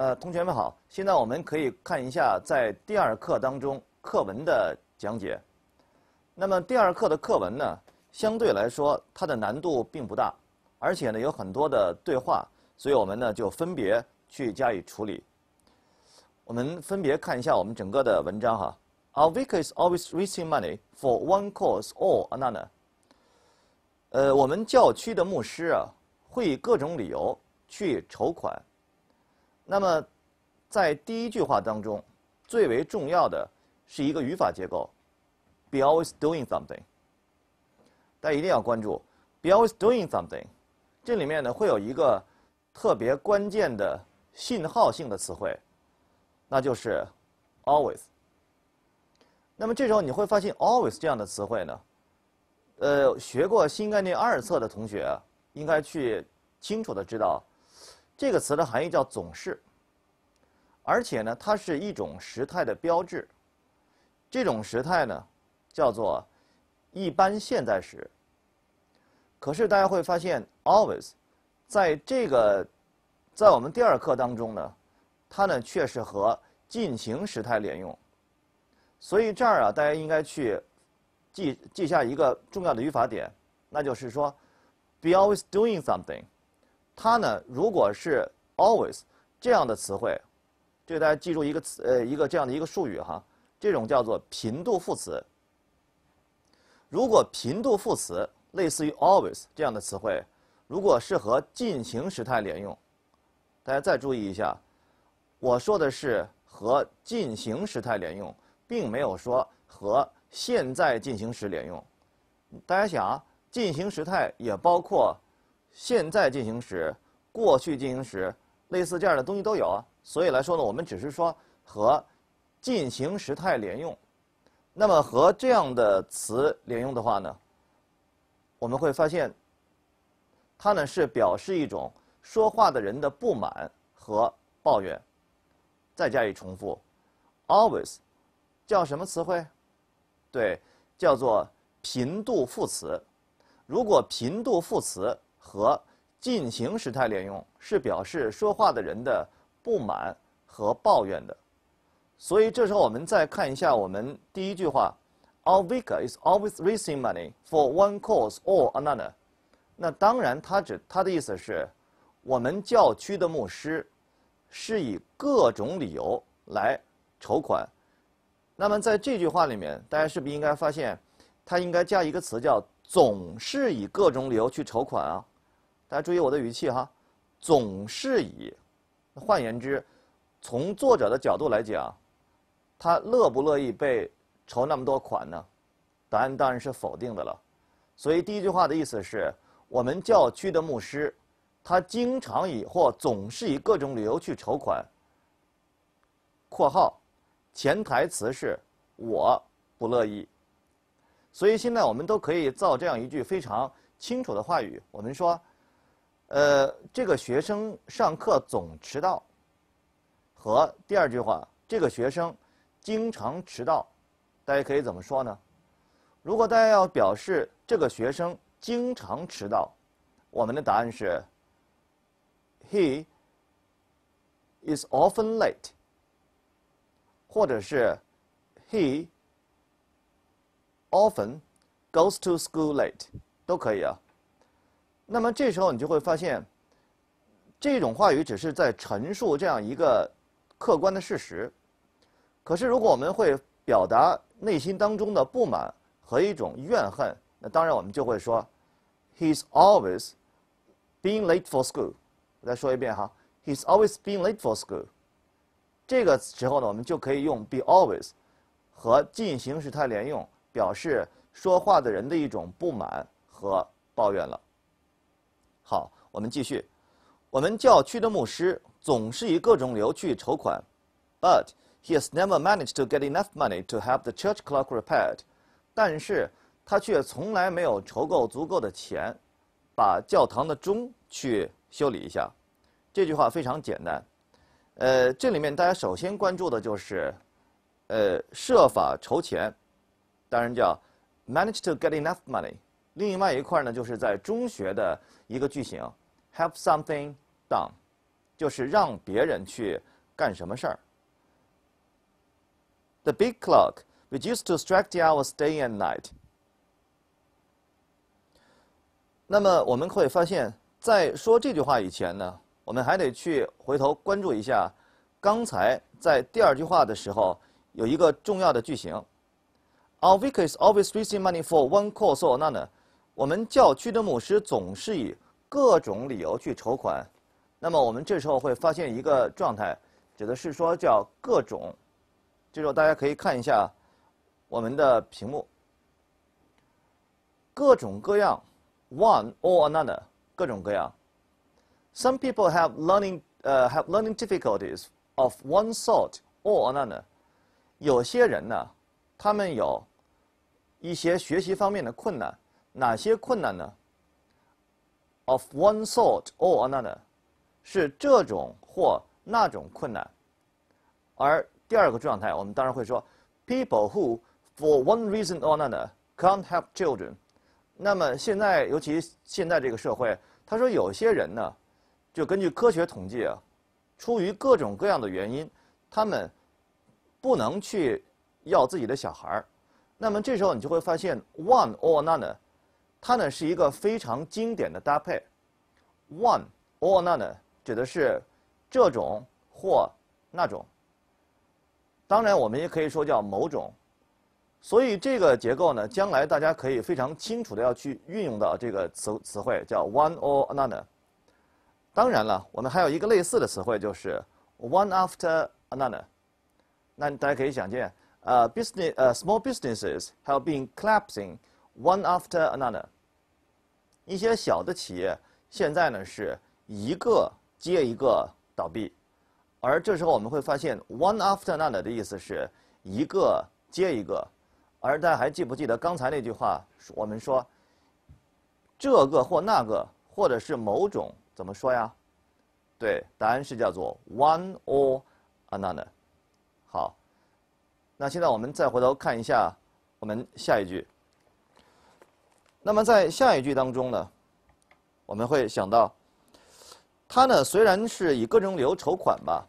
呃，同学们好，现在我们可以看一下在第二课当中课文的讲解。那么第二课的课文呢，相对来说它的难度并不大，而且呢有很多的对话，所以我们呢就分别去加以处理。我们分别看一下我们整个的文章哈。Our v i c a is always raising money for one cause or another。呃，我们教区的牧师啊，会以各种理由去筹款。那么，在第一句话当中，最为重要的是一个语法结构，be always doing something。大家一定要关注 be always doing something，这里面呢会有一个特别关键的信号性的词汇，那就是 always。那么这时候你会发现，always 这样的词汇呢，呃，学过新概念二册的同学应该去清楚的知道。这个词的含义叫总是，而且呢，它是一种时态的标志。这种时态呢，叫做一般现在时。可是大家会发现，always 在这个在我们第二课当中呢，它呢却是和进行时态连用。所以这儿啊，大家应该去记记下一个重要的语法点，那就是说，be always doing something。它呢，如果是 always 这样的词汇，这个大家记住一个词呃一个这样的一个术语哈，这种叫做频度副词。如果频度副词类似于 always 这样的词汇，如果是和进行时态连用，大家再注意一下，我说的是和进行时态连用，并没有说和现在进行时连用。大家想，进行时态也包括。现在进行时、过去进行时，类似这样的东西都有啊。所以来说呢，我们只是说和进行时态连用。那么和这样的词连用的话呢，我们会发现它呢是表示一种说话的人的不满和抱怨。再加以重复，always 叫什么词汇？对，叫做频度副词。如果频度副词。和进行时态连用是表示说话的人的不满和抱怨的，所以这时候我们再看一下我们第一句话 o u r v i c a r is always raising money for one cause or another。那当然，他指他的意思是，我们教区的牧师是以各种理由来筹款。那么在这句话里面，大家是不是应该发现，他应该加一个词叫总是以各种理由去筹款啊？大家注意我的语气哈，总是以，换言之，从作者的角度来讲，他乐不乐意被筹那么多款呢？答案当然是否定的了。所以第一句话的意思是我们教区的牧师，他经常以或总是以各种理由去筹款。（括号，潜台词是我不乐意。）所以现在我们都可以造这样一句非常清楚的话语：我们说。呃，这个学生上课总迟到，和第二句话，这个学生经常迟到，大家可以怎么说呢？如果大家要表示这个学生经常迟到，我们的答案是：He is often late，或者是 He often goes to school late，都可以啊。那么这时候你就会发现，这种话语只是在陈述这样一个客观的事实。可是，如果我们会表达内心当中的不满和一种怨恨，那当然我们就会说，He's always being late for school。我再说一遍哈，He's always being late for school。这个时候呢，我们就可以用 be always 和进行时态连用，表示说话的人的一种不满和抱怨了。好，我们继续。我们教区的牧师总是以各种流去筹款，but he has never managed to get enough money to have the church clock repaired。但是他却从来没有筹够足够的钱，把教堂的钟去修理一下。这句话非常简单，呃，这里面大家首先关注的就是，呃，设法筹钱，当然叫 manage to get enough money。另外一块呢，就是在中学的一个句型，have something done，就是让别人去干什么事儿。The big clock, which used to strike the hours day and night。那么我们会发现在说这句话以前呢，我们还得去回头关注一下，刚才在第二句话的时候有一个重要的句型，Our week is always raising money for one cause or another。我们教区的牧师总是以各种理由去筹款，那么我们这时候会发现一个状态，指的是说叫各种，这时候大家可以看一下我们的屏幕，各种各样，one or another，各种各样，some people have learning 呃 have learning difficulties of one sort or another，有些人呢，他们有一些学习方面的困难。哪些困难呢？Of one sort or another，是这种或那种困难。而第二个状态，我们当然会说，People who for one reason or another can't have children。那么现在，尤其现在这个社会，他说有些人呢，就根据科学统计啊，出于各种各样的原因，他们不能去要自己的小孩儿。那么这时候你就会发现，one or another。它呢是一个非常经典的搭配，one or another 指的是这种或那种。当然，我们也可以说叫某种。所以这个结构呢，将来大家可以非常清楚的要去运用到这个词词汇，叫 one or another。当然了，我们还有一个类似的词汇，就是 one after another。那大家可以想见，呃，business 呃，small businesses have been collapsing。One after another，一些小的企业现在呢是一个接一个倒闭，而这时候我们会发现，one after another 的意思是一个接一个，而大家还记不记得刚才那句话？我们说这个或那个，或者是某种怎么说呀？对，答案是叫做 one or another。好，那现在我们再回头看一下我们下一句。那么在下一句当中呢，我们会想到，他呢虽然是以各种理由筹款吧，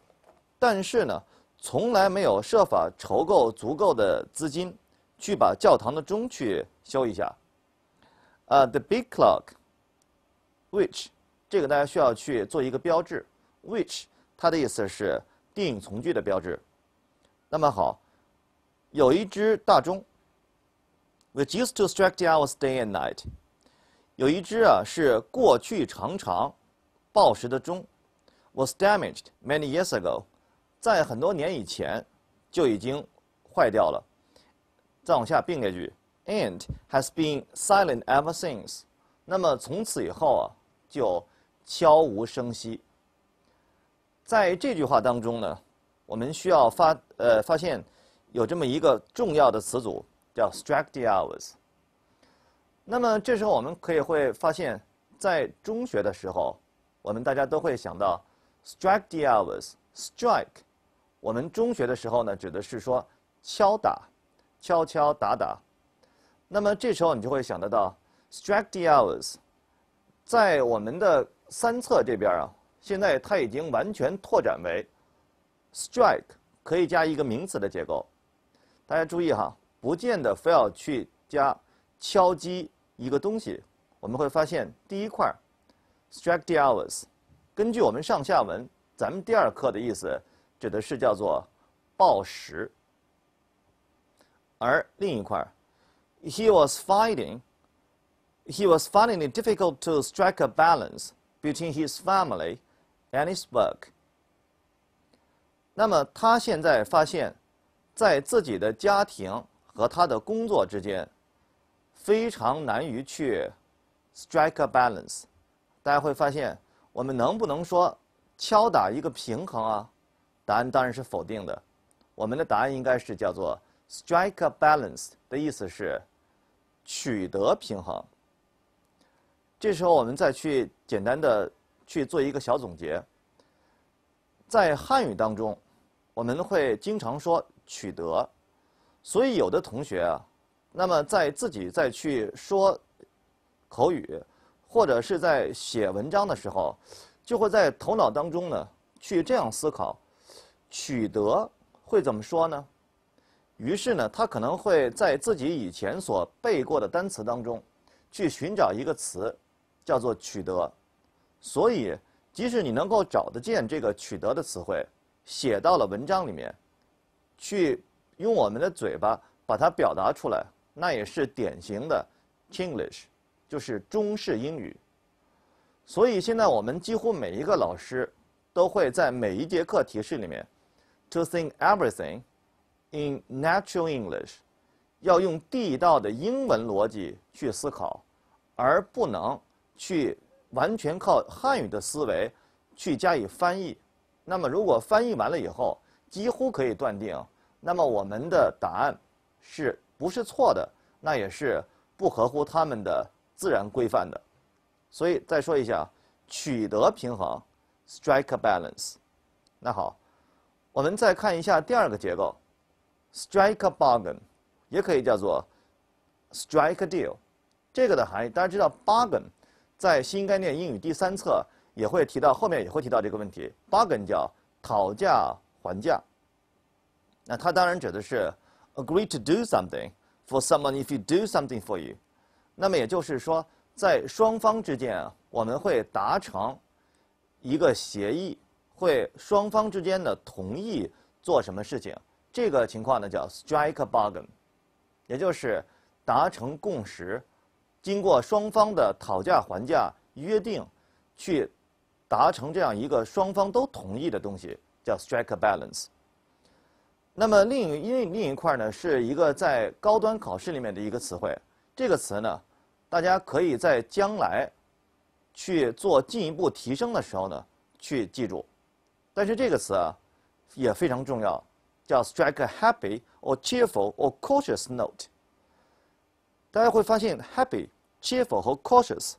但是呢从来没有设法筹够足够的资金，去把教堂的钟去修一下。啊，the big clock，which，这个大家需要去做一个标志，which 它的意思是定从句的标志。那么好，有一只大钟。Which used to strike the hours day and night，有一只啊是过去常常报时的钟，was damaged many years ago，在很多年以前就已经坏掉了。再往下并列句，and has been silent ever since，那么从此以后啊就悄无声息。在这句话当中呢，我们需要发呃发现有这么一个重要的词组。叫 strike the hours。那么这时候我们可以会发现，在中学的时候，我们大家都会想到 strike the hours。strike，我们中学的时候呢，指的是说敲打，敲敲打打。那么这时候你就会想得到 strike the hours，在我们的三册这边啊，现在它已经完全拓展为 strike 可以加一个名词的结构。大家注意哈。不见得非要去加敲击一个东西。我们会发现，第一块 strike the hours，根据我们上下文，咱们第二课的意思指的是叫做暴食。而另一块，he was finding he was finding it difficult to strike a balance between his family and his work。那么他现在发现，在自己的家庭和他的工作之间非常难于去 strike a balance。大家会发现，我们能不能说敲打一个平衡啊？答案当然是否定的。我们的答案应该是叫做 strike a balance，的意思是取得平衡。这时候我们再去简单的去做一个小总结。在汉语当中，我们会经常说取得。所以，有的同学啊，那么在自己再去说口语，或者是在写文章的时候，就会在头脑当中呢去这样思考，取得会怎么说呢？于是呢，他可能会在自己以前所背过的单词当中，去寻找一个词，叫做取得。所以，即使你能够找得见这个取得的词汇，写到了文章里面，去。用我们的嘴巴把它表达出来，那也是典型的 c h i n g l i s h 就是中式英语。所以现在我们几乎每一个老师都会在每一节课提示里面，to think everything in natural English，要用地道的英文逻辑去思考，而不能去完全靠汉语的思维去加以翻译。那么如果翻译完了以后，几乎可以断定。那么我们的答案是不是错的？那也是不合乎他们的自然规范的。所以再说一下，取得平衡，strike a balance。那好，我们再看一下第二个结构，strike bargain，也可以叫做 strike deal。这个的含义大家知道，bargain 在新概念英语第三册也会提到，后面也会提到这个问题。bargain 叫讨价还价。那它当然指的是 agree to do something for someone if you do something for you。那么也就是说，在双方之间，我们会达成一个协议，会双方之间的同意做什么事情。这个情况呢叫 strike a bargain，也就是达成共识，经过双方的讨价还价约定，去达成这样一个双方都同意的东西，叫 strike a balance。那么另因另一块呢，是一个在高端考试里面的一个词汇。这个词呢，大家可以在将来去做进一步提升的时候呢，去记住。但是这个词啊，也非常重要，叫 strike a happy or cheerful or cautious note。大家会发现，happy、cheerful 和 cautious，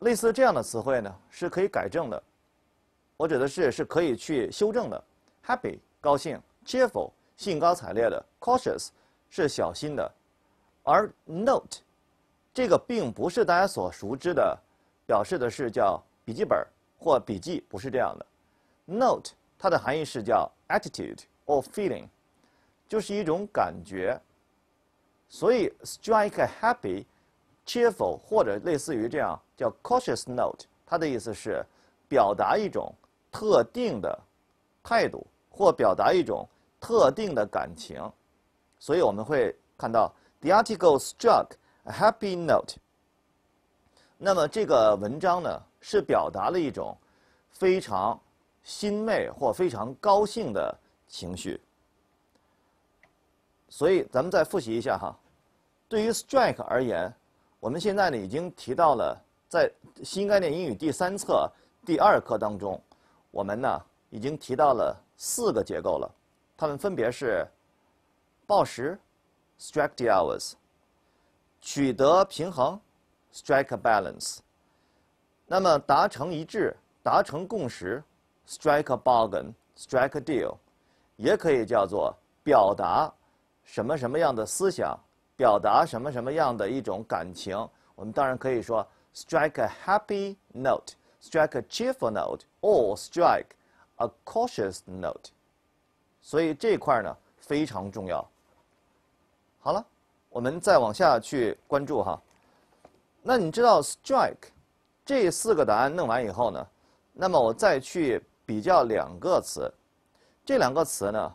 类似这样的词汇呢，是可以改正的。我指的是是可以去修正的，happy。高兴，cheerful，兴高采烈的，cautious 是小心的，而 note 这个并不是大家所熟知的，表示的是叫笔记本或笔记，不是这样的。note 它的含义是叫 attitude or feeling，就是一种感觉。所以 strike a happy，cheerful 或者类似于这样叫 cautious note，它的意思是表达一种特定的态度。或表达一种特定的感情，所以我们会看到 the article struck a happy note。那么这个文章呢，是表达了一种非常欣慰或非常高兴的情绪。所以咱们再复习一下哈，对于 strike 而言，我们现在呢已经提到了，在新概念英语第三册第二课当中，我们呢已经提到了。四个结构了，它们分别是：报时 （strike the hours）、取得平衡 （strike a balance）、那么达成一致、达成共识 （strike a bargain, strike a deal），也可以叫做表达什么什么样的思想，表达什么什么样的一种感情。我们当然可以说：strike a happy note, strike a cheerful note, or strike。A cautious note，所以这一块呢非常重要。好了，我们再往下去关注哈。那你知道 strike 这四个答案弄完以后呢？那么我再去比较两个词，这两个词呢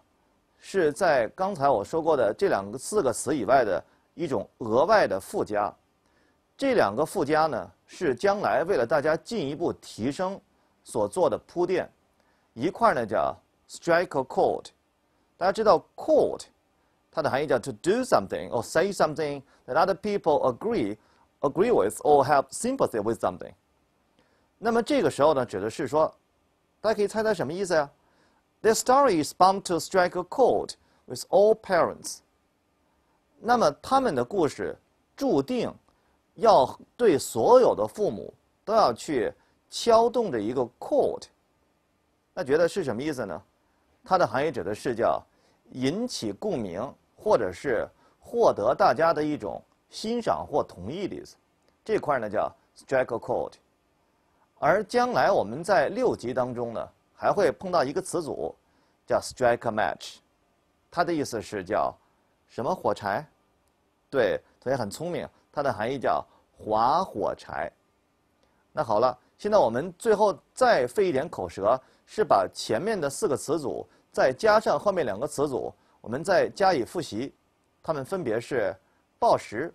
是在刚才我说过的这两个四个词以外的一种额外的附加。这两个附加呢是将来为了大家进一步提升所做的铺垫。一块呢叫 strike a chord。大家知道 chord to do something or say something that other people agree agree with or have sympathy with something。那么这个时候呢，指的是说，大家可以猜猜什么意思呀？This story is bound to strike a chord with all parents。那么他们的故事注定要对所有的父母都要去敲动着一个 chord。那觉得是什么意思呢？它的含义指的是叫引起共鸣，或者是获得大家的一种欣赏或同意的意思。这块儿呢叫 strike a chord。而将来我们在六级当中呢，还会碰到一个词组，叫 strike a match。它的意思是叫什么火柴？对，同学很聪明。它的含义叫划火柴。那好了，现在我们最后再费一点口舌。是把前面的四个词组再加上后面两个词组，我们再加以复习。它们分别是：暴食、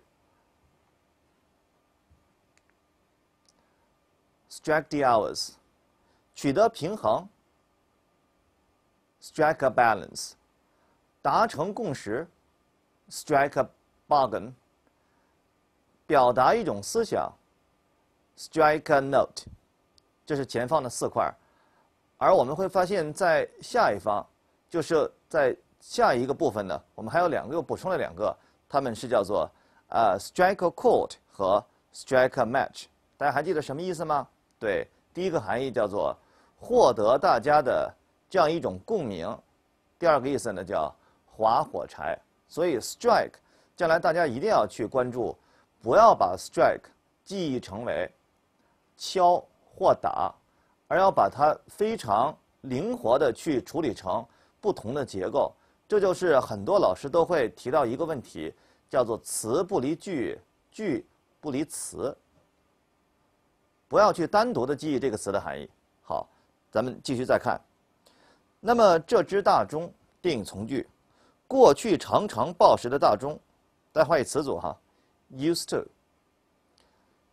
strike the hours，取得平衡、strike a balance，达成共识、strike a bargain，表达一种思想、strike a note。这是前方的四块。而我们会发现在下一方，就是在下一个部分呢，我们还有两个又补充了两个，他们是叫做呃 strike a c o o r d 和 strike a match。大家还记得什么意思吗？对，第一个含义叫做获得大家的这样一种共鸣，第二个意思呢叫划火柴。所以 strike 将来大家一定要去关注，不要把 strike 记忆成为敲或打。而要把它非常灵活的去处理成不同的结构，这就是很多老师都会提到一个问题，叫做“词不离句，句不离词”。不要去单独的记忆这个词的含义。好，咱们继续再看。那么这只大钟，定语从句，过去常常报时的大钟，再换一词组哈，“used to”。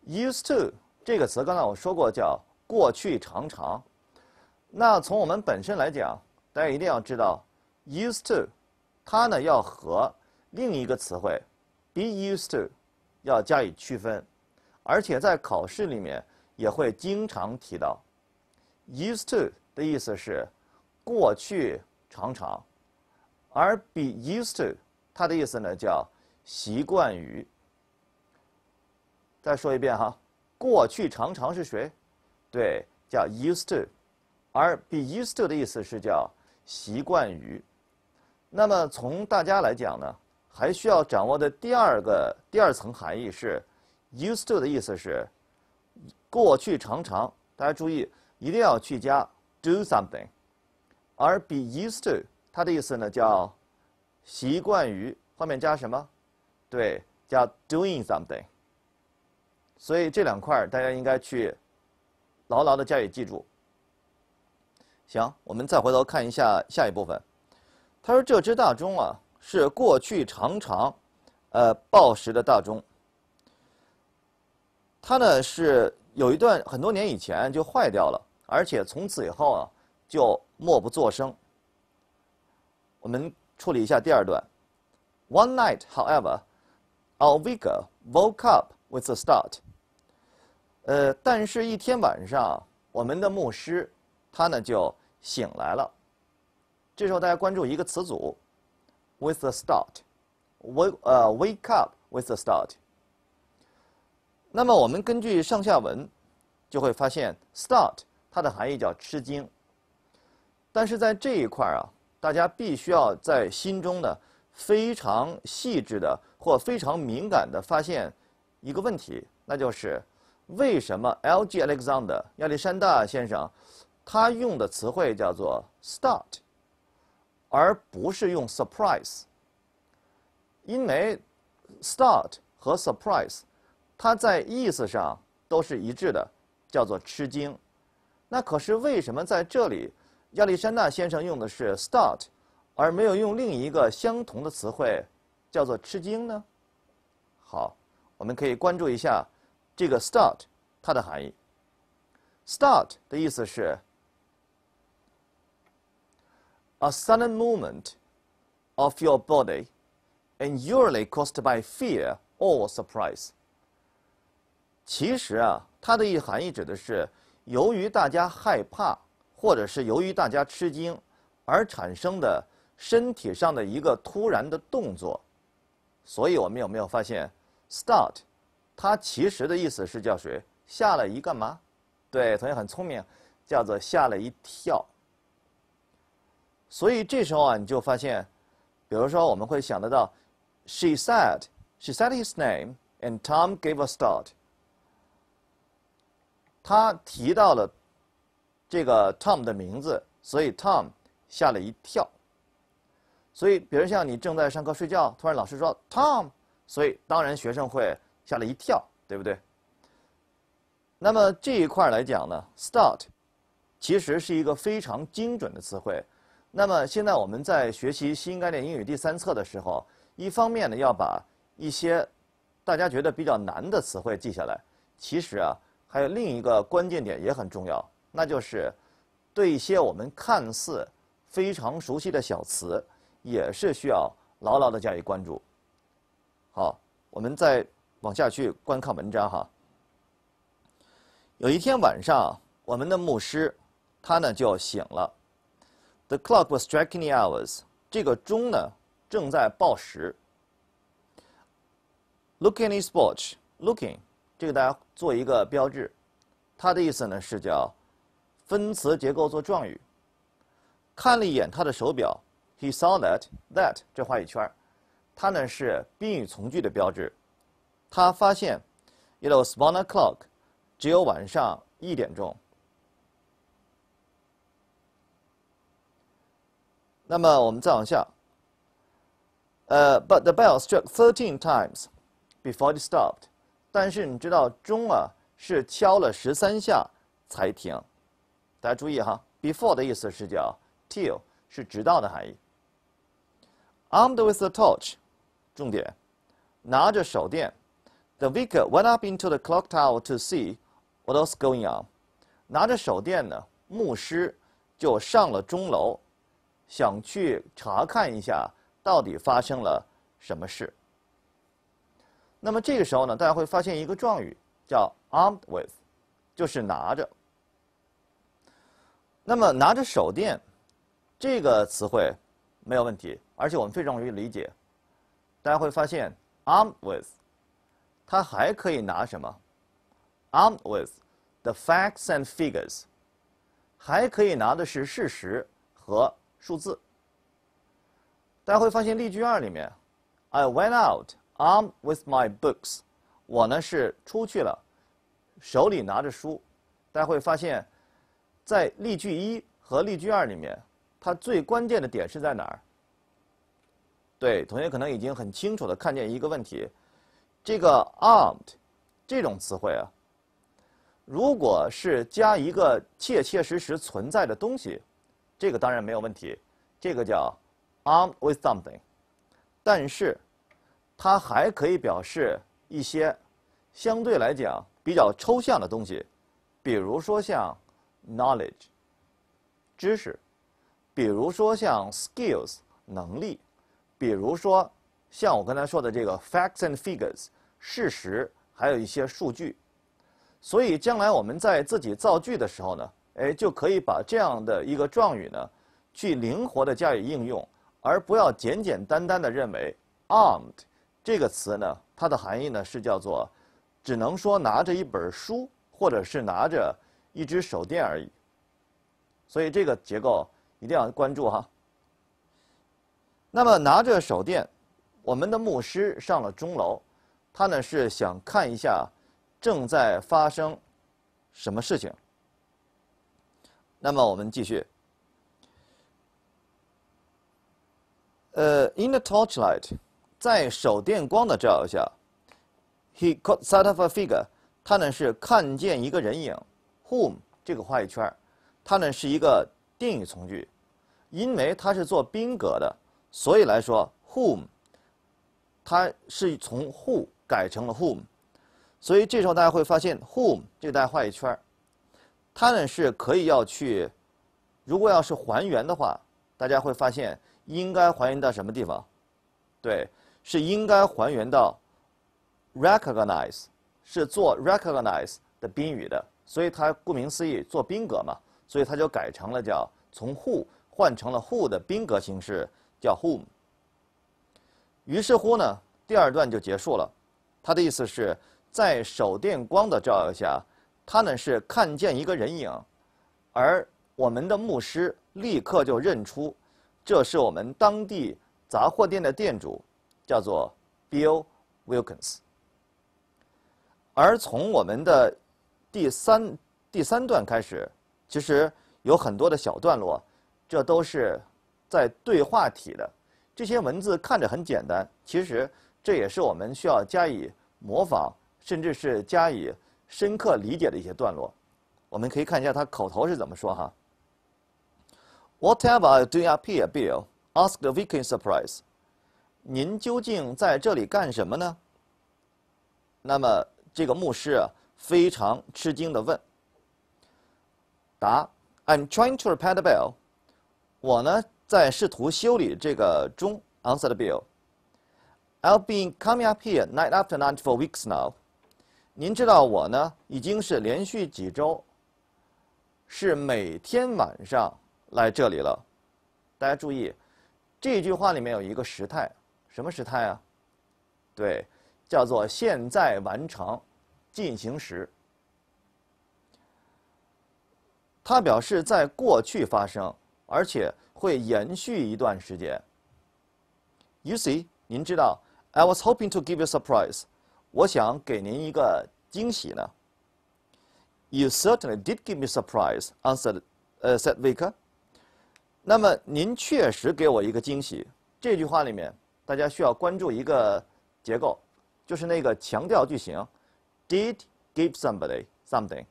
“used to” 这个词，刚才我说过叫。过去常常，那从我们本身来讲，大家一定要知道，used to，它呢要和另一个词汇，be used to，要加以区分，而且在考试里面也会经常提到，used to 的意思是过去常常，而 be used to 它的意思呢叫习惯于。再说一遍哈，过去常常是谁？对，叫 used to，而 be used to 的意思是叫习惯于。那么从大家来讲呢，还需要掌握的第二个第二层含义是，used to 的意思是过去常常。大家注意，一定要去加 do something，而 be used to 它的意思呢叫习惯于，后面加什么？对，叫 doing something。所以这两块儿大家应该去。牢牢的加以记住。行，我们再回头看一下下一部分。他说这只大钟啊，是过去常常呃报时的大钟。它呢是有一段很多年以前就坏掉了，而且从此以后啊就默不作声。我们处理一下第二段。One night, however, our v i k r woke up with a start. 呃，但是一天晚上，我们的牧师他呢就醒来了。这时候，大家关注一个词组：with a start，wake 呃，wake up with a start。那么，我们根据上下文就会发现，start 它的含义叫吃惊。但是在这一块儿啊，大家必须要在心中呢非常细致的或非常敏感的发现一个问题，那就是。为什么 L.G. Alexander 亚历山大先生，他用的词汇叫做 start，而不是用 surprise？因为 start 和 surprise，它在意思上都是一致的，叫做吃惊。那可是为什么在这里亚历山大先生用的是 start，而没有用另一个相同的词汇叫做吃惊呢？好，我们可以关注一下。这个 start 它的含义。start 的意思是 a sudden movement of your body and usually caused by fear or surprise。其实啊，它的一含义指的是由于大家害怕，或者是由于大家吃惊而产生的身体上的一个突然的动作。所以我们有没有发现 start？他其实的意思是叫谁吓了一干嘛？对，同学很聪明，叫做吓了一跳。所以这时候啊，你就发现，比如说我们会想得到，She said she said his name and Tom gave a start。他提到了这个 Tom 的名字，所以 Tom 吓了一跳。所以比如像你正在上课睡觉，突然老师说 Tom，所以当然学生会。吓了一跳，对不对？那么这一块来讲呢，start 其实是一个非常精准的词汇。那么现在我们在学习新概念英语第三册的时候，一方面呢要把一些大家觉得比较难的词汇记下来，其实啊，还有另一个关键点也很重要，那就是对一些我们看似非常熟悉的小词，也是需要牢牢的加以关注。好，我们在。往下去观看文章哈。有一天晚上，我们的牧师他呢就醒了。The clock was striking the hours。这个钟呢正在报时。Look a n his watch, looking。这个大家做一个标志。它的意思呢是叫分词结构做状语。看了一眼他的手表。He saw that that 这画一圈儿。它呢是宾语从句的标志。他发现，It was one o'clock，只有晚上一点钟。那么我们再往下，呃，But the bell struck thirteen times before it stopped。但是你知道钟啊是敲了十三下才停。大家注意哈，before 的意思是叫 till，是直到的含义。Armed with a torch，重点，拿着手电。The vicar went up into the clock tower to see what was going on，拿着手电呢，牧师就上了钟楼，想去查看一下到底发生了什么事。那么这个时候呢，大家会发现一个状语叫 armed with，就是拿着。那么拿着手电，这个词汇没有问题，而且我们非常容易理解。大家会发现 armed with。他还可以拿什么？armed with the facts and figures，还可以拿的是事实和数字。大家会发现例句二里面，I went out armed with my books，我呢是出去了，手里拿着书。大家会发现，在例句一和例句二里面，它最关键的点是在哪儿？对，同学可能已经很清楚的看见一个问题。这个 armed 这种词汇啊，如果是加一个切切实实存在的东西，这个当然没有问题，这个叫 armed with something。但是，它还可以表示一些相对来讲比较抽象的东西，比如说像 knowledge 知识，比如说像 skills 能力，比如说。像我刚才说的这个 facts and figures，事实还有一些数据，所以将来我们在自己造句的时候呢，哎，就可以把这样的一个状语呢，去灵活的加以应用，而不要简简单单的认为 armed 这个词呢，它的含义呢是叫做，只能说拿着一本书或者是拿着一支手电而已，所以这个结构一定要关注哈。那么拿着手电。我们的牧师上了钟楼，他呢是想看一下正在发生什么事情。那么我们继续，呃，in the torchlight，在手电光的照耀下，he caught sight of a figure。他呢是看见一个人影，whom 这个画一圈儿，他呢是一个定语从句，因为他是做宾格的，所以来说 whom。它是从 who 改成了 whom，所以这时候大家会发现 whom 这个大家画一圈儿，它呢是可以要去，如果要是还原的话，大家会发现应该还原到什么地方？对，是应该还原到 recognize，是做 recognize 的宾语的，所以它顾名思义做宾格嘛，所以它就改成了叫从 who 换成了 who 的宾格形式叫 whom。于是乎呢，第二段就结束了。他的意思是，在手电光的照耀下，他呢是看见一个人影，而我们的牧师立刻就认出，这是我们当地杂货店的店主，叫做 Bill Wilkins。而从我们的第三第三段开始，其实有很多的小段落，这都是在对话体的。这些文字看着很简单，其实这也是我们需要加以模仿，甚至是加以深刻理解的一些段落。我们可以看一下他口头是怎么说哈。What e v e r doing up here, Bill? Asked the vicar in surprise。您究竟在这里干什么呢？那么这个牧师啊非常吃惊的问。答：I'm trying to repair the bell。我呢？在试图修理这个钟，answered Bill. I've been coming up here night after night for weeks now. 您知道我呢，已经是连续几周，是每天晚上来这里了。大家注意，这句话里面有一个时态，什么时态啊？对，叫做现在完成进行时。它表示在过去发生，而且会延续一段时间。You see，您知道，I was hoping to give you a surprise，我想给您一个惊喜呢。You certainly did give me surprise, answered, uh, give somebody something。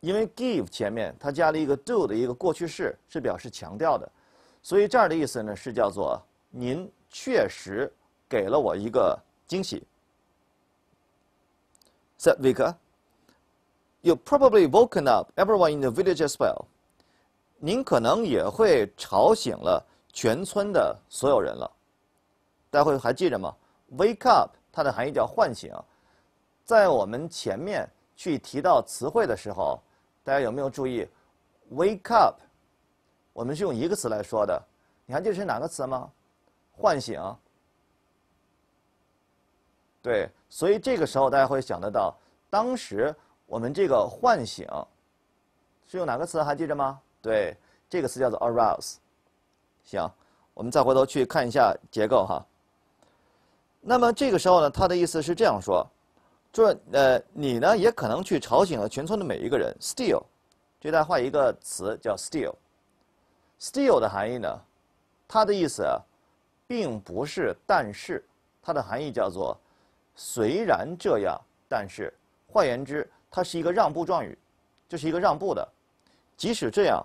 因为 give 前面它加了一个 do 的一个过去式，是表示强调的，所以这儿的意思呢是叫做您确实给了我一个惊喜。said Vika，you probably woken up everyone in the village as well。您可能也会吵醒了全村的所有人了。大家会还记着吗？wake up 它的含义叫唤醒，在我们前面去提到词汇的时候。大家有没有注意，wake up？我们是用一个词来说的，你还记得是哪个词吗？唤醒。对，所以这个时候大家会想得到，当时我们这个唤醒是用哪个词？还记着吗？对，这个词叫做 arouse。行，我们再回头去看一下结构哈。那么这个时候呢，它的意思是这样说。说呃，你呢也可能去吵醒了全村的每一个人。Still，这再换一个词叫 still。Still 的含义呢，它的意思并不是但是，它的含义叫做虽然这样，但是，换言之，它是一个让步状语，这是一个让步的。即使这样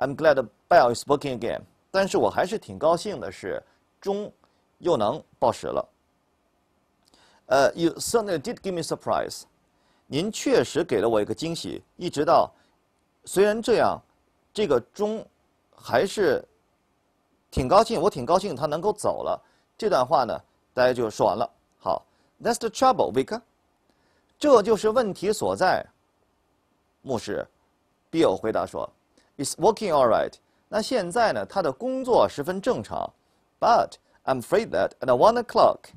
，I'm glad the bell is working again。但是我还是挺高兴的是，钟又能报时了。呃，you certainly did give me surprise。您确实给了我一个惊喜。一直到，虽然这样，这个钟还是挺高兴，我挺高兴他能够走了。这段话呢，大家就说完了。好，that's the trouble, Vic。这就是问题所在。牧师 Bill 回答说，it's working all right。那现在呢，他的工作十分正常。But I'm afraid that at one o'clock。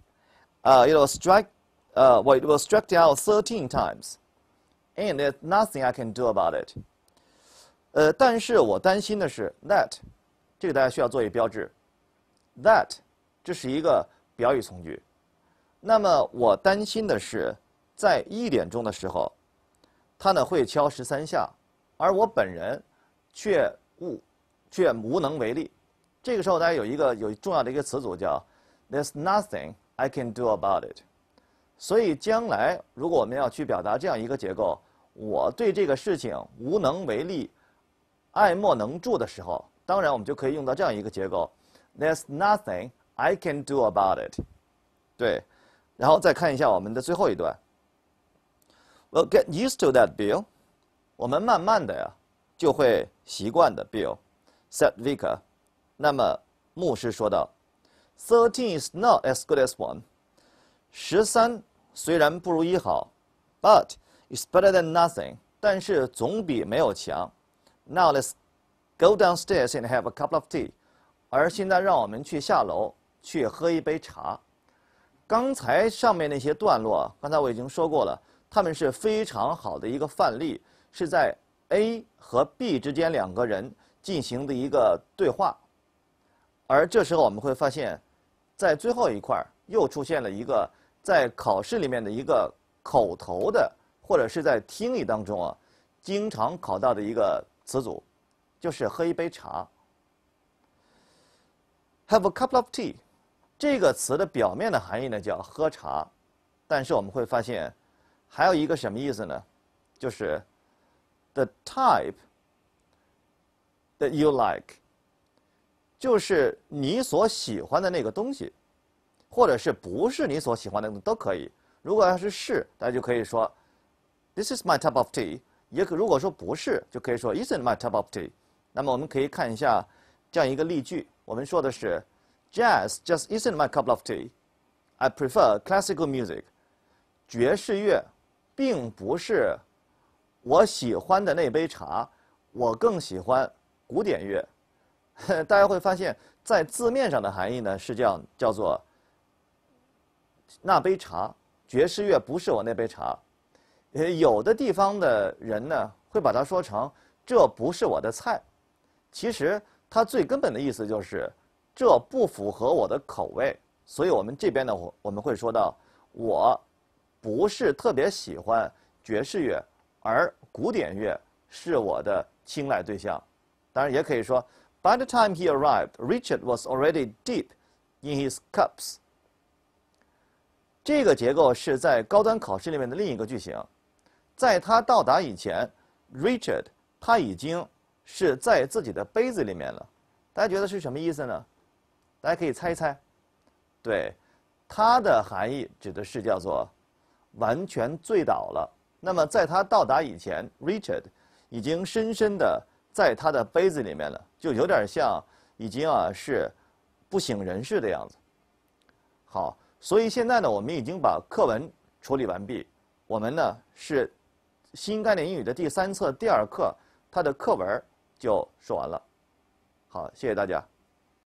呃 i t w i l l strike，呃，我 will strike out thirteen times，and there's nothing I can do about it。呃，但是我担心的是 that，这个大家需要做一标志，that，这是一个表语从句。那么我担心的是，在一点钟的时候，它呢会敲十三下，而我本人却无却无能为力。这个时候，大家有一个有重要的一个词组叫 there's nothing。I can do about it。所以将来如果我们要去表达这样一个结构，我对这个事情无能为力、爱莫能助的时候，当然我们就可以用到这样一个结构：There's nothing I can do about it。对，然后再看一下我们的最后一段：We'll get used to that, Bill。我们慢慢的呀就会习惯的，Bill said Vika。那么牧师说道。Thirteen is not as good as one，十三虽然不如一好，but it's better than nothing。但是总比没有强。Now let's go downstairs and have a cup of tea。而现在让我们去下楼去喝一杯茶。刚才上面那些段落，刚才我已经说过了，他们是非常好的一个范例，是在 A 和 B 之间两个人进行的一个对话，而这时候我们会发现。在最后一块儿，又出现了一个在考试里面的一个口头的，或者是在听力当中啊，经常考到的一个词组，就是喝一杯茶。Have a cup of tea，这个词的表面的含义呢叫喝茶，但是我们会发现，还有一个什么意思呢？就是 The type that you like。就是你所喜欢的那个东西，或者是不是你所喜欢的东西都可以。如果要是是，大家就可以说，This is my type of tea。也可如果说不是，就可以说 Isn't my type of tea。那么我们可以看一下这样一个例句，我们说的是，Jazz just isn't my cup of tea。I prefer classical music。爵士乐，并不是我喜欢的那杯茶，我更喜欢古典乐。大家会发现，在字面上的含义呢是这样，叫做“那杯茶”。爵士乐不是我那杯茶。呃，有的地方的人呢，会把它说成“这不是我的菜”。其实它最根本的意思就是“这不符合我的口味”。所以我们这边呢，我们会说到“我不是特别喜欢爵士乐，而古典乐是我的青睐对象”。当然，也可以说。By the time he arrived, Richard was already deep in his cups。这个结构是在高端考试里面的另一个句型。在他到达以前，Richard 他已经是在自己的杯子里面了。大家觉得是什么意思呢？大家可以猜一猜。对，它的含义指的是叫做完全醉倒了。那么在他到达以前，Richard 已经深深的。在他的杯子里面了，就有点像已经啊是不省人事的样子。好，所以现在呢，我们已经把课文处理完毕，我们呢是新概念英语的第三册第二课，它的课文就说完了。好，谢谢大家。